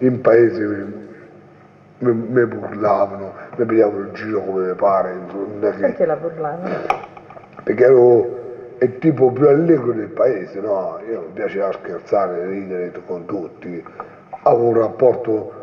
in paese mi, burlavano, mi pigliavano in giro come mi pare. Perché la burlavano? Perché ero il tipo più allegro del paese, no? Io mi piaceva scherzare, ridere con tutti, avevo un rapporto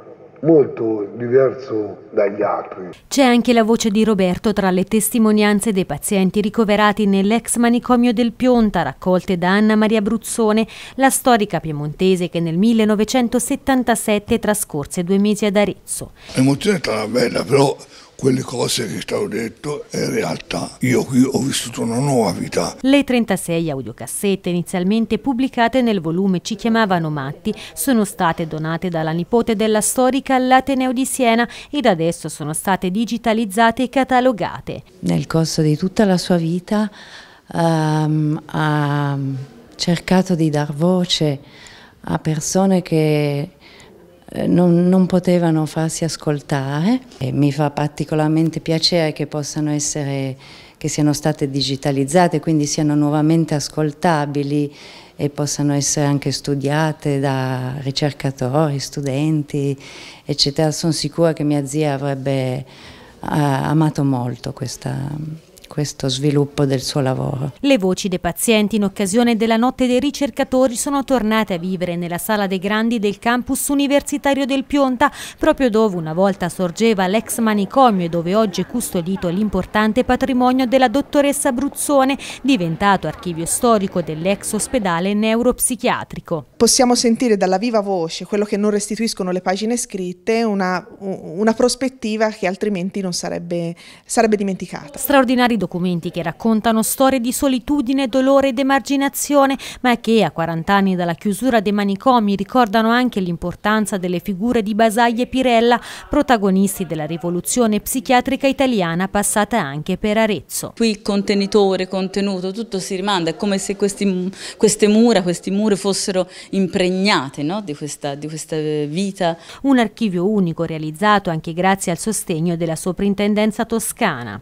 molto diverso dagli altri. C'è anche la voce di Roberto tra le testimonianze dei pazienti ricoverati nell'ex manicomio del Pionta, raccolte da Anna Maria Bruzzone, la storica piemontese che nel 1977 trascorse due mesi ad Arezzo. L'emozione è stata bella, però quelle cose che stavo detto e realtà io qui ho vissuto una nuova vita. Le 36 audiocassette inizialmente pubblicate nel volume Ci chiamavano Matti sono state donate dalla nipote della storica all'Ateneo di Siena ed adesso sono state digitalizzate e catalogate. Nel corso di tutta la sua vita um, ha cercato di dar voce a persone che non, non, potevano farsi ascoltare e mi fa particolarmente piacere che possano essere che siano state digitalizzate, quindi siano nuovamente ascoltabili e possano essere anche studiate da ricercatori, studenti, eccetera. Sono sicura che mia zia avrebbe eh, amato molto questa, questo sviluppo del suo lavoro. Le voci dei pazienti in occasione della notte dei ricercatori sono tornate a vivere nella sala dei grandi del campus universitario del Pionta, proprio dove una volta sorgeva l'ex manicomio e dove oggi è custodito l'importante patrimonio della dottoressa Bruzzone, diventato archivio storico dell'ex ospedale neuropsichiatrico. Possiamo sentire dalla viva voce quello che non restituiscono le pagine scritte, una, una prospettiva che altrimenti non sarebbe, sarebbe dimenticata. Straordinari documenti che raccontano storie di solitudine, dolore ed emarginazione, ma che a 40 anni dalla chiusura dei manicomi ricordano anche l'importanza delle figure di Basaglia e Pirella, protagonisti della rivoluzione psichiatrica italiana passata anche per Arezzo. Qui contenitore, contenuto, tutto si rimanda, è come se questi, queste mura, questi muri fossero impregnate no? di, questa, di questa vita. Un archivio unico realizzato anche grazie al sostegno della soprintendenza toscana.